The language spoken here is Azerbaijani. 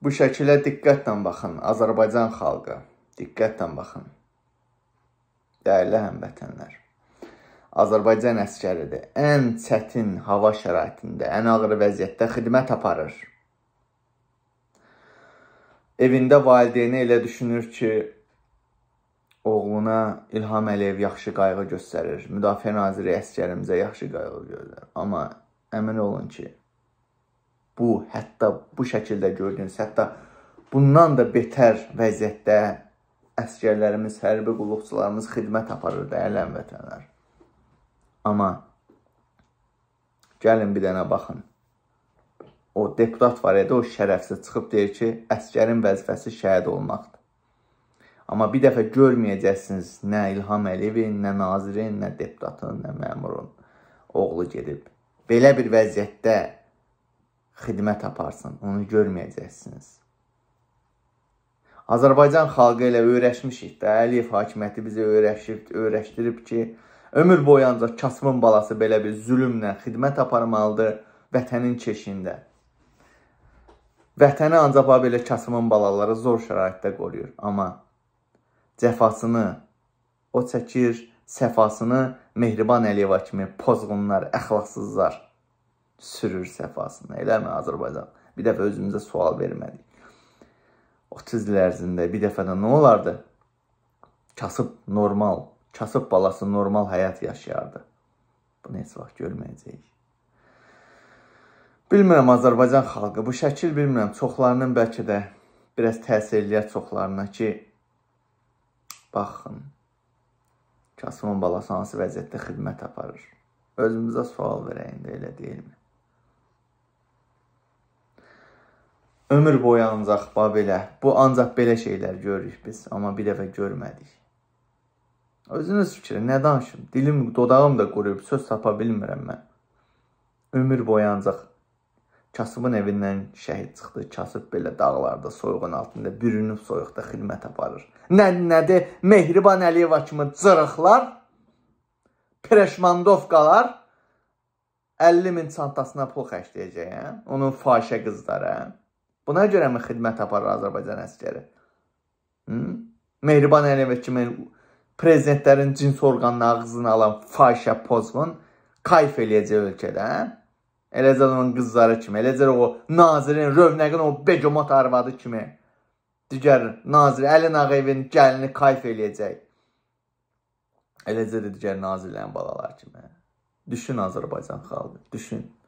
Bu şəkilə diqqətlə baxın, Azərbaycan xalqı, diqqətlə baxın. Dəyərli həmvətənlər. Azərbaycan əskəridir. Ən çətin hava şəraitində, ən ağır vəziyyətdə xidmət aparır. Evində valideyni elə düşünür ki, oğluna İlham Əliyev yaxşı qayğı göstərir. Müdafiə naziri əskərimizə yaxşı qayğı göstərir. Amma əmin olun ki, bu, hətta bu şəkildə gördünüz, hətta bundan da betər vəziyyətdə əskərlərimiz, hərbi qulluqçularımız xidmət aparır dəyərli vətənlər. Amma gəlin bir dənə baxın. O deputat var idi, o şərəfsiz çıxıb deyir ki, əskərin vəzifəsi şəhid olmaqdır. Amma bir dəfə görməyəcəksiniz nə İlham Əliyevin, nə nazirin, nə deputatın, nə məmurun oğlu gedib. Belə bir vəziyyətdə xidmət aparsın, onu görməyəcəksiniz. Azərbaycan xalqı ilə öyrəşmişik də, Əliyev hakimiyyəti bizə öyrəşib, öyrəşdirib ki, ömür boyu ancaq kasımın balası belə bir zülmlə xidmət aparmalıdır vətənin keşində. Vətəni ancaq belə kasımın balaları zor şəraitdə qoruyur, amma cəfasını o çəkir, səfasını Mehriban Əliyeva kimi pozğunlar, əxlaqsızlar sürür səfasını. Eləmi Azərbaycan? Bir dəfə özümüzə sual vermədik. 30 il ərzində bir dəfə də nə olardı? Kasıb normal, kasıb balası normal həyat yaşayardı. Bunu heç vaxt görməyəcəyik. Bilmirəm Azərbaycan xalqı bu şəkil bilmirəm çoxlarının bəlkə də biraz təsirliyə çoxlarına ki baxın Kasımın balası hansı vəziyyətdə xidmət aparır? Özümüzə sual verəyin də elə deyilmi? Ömür boyu ancaq belə, bu ancaq belə şeylər görürük biz, amma bir dəfə görmədik. Özünüz fikrin, nə danışım? Dilim, dodağım da quruyub, söz tapa bilmirəm mən. Ömür boyu ancaq kasıbın evindən şəhid çıxdı, kasıb belə dağlarda, soyuğun altında, bürünüb soyuqda xidmət aparır. Nə, nədir? Mehriban Əliyeva kimi cırıqlar, Preşmandovqalar 50 min çantasına pul xərcləyəcək, hə? Onun fahişə qızları, hə? Buna görəmi xidmət aparır Azərbaycan əskəri? Hı? Mehriban Əliyev kimi prezidentlərin cins orqanını ağzına alan fahişə pozğun kayf eləyəcək ölkədə, hə? Eləcə onun qızları kimi, eləcə o nazirin, rövnəqin o begomot arvadı kimi. Digər nazir Əli Nağıyevin gəlini kayf eləyəcək. Eləcə də digər nazirlərin balaları kimi. Hə? Düşün Azərbaycan xalqı, düşün.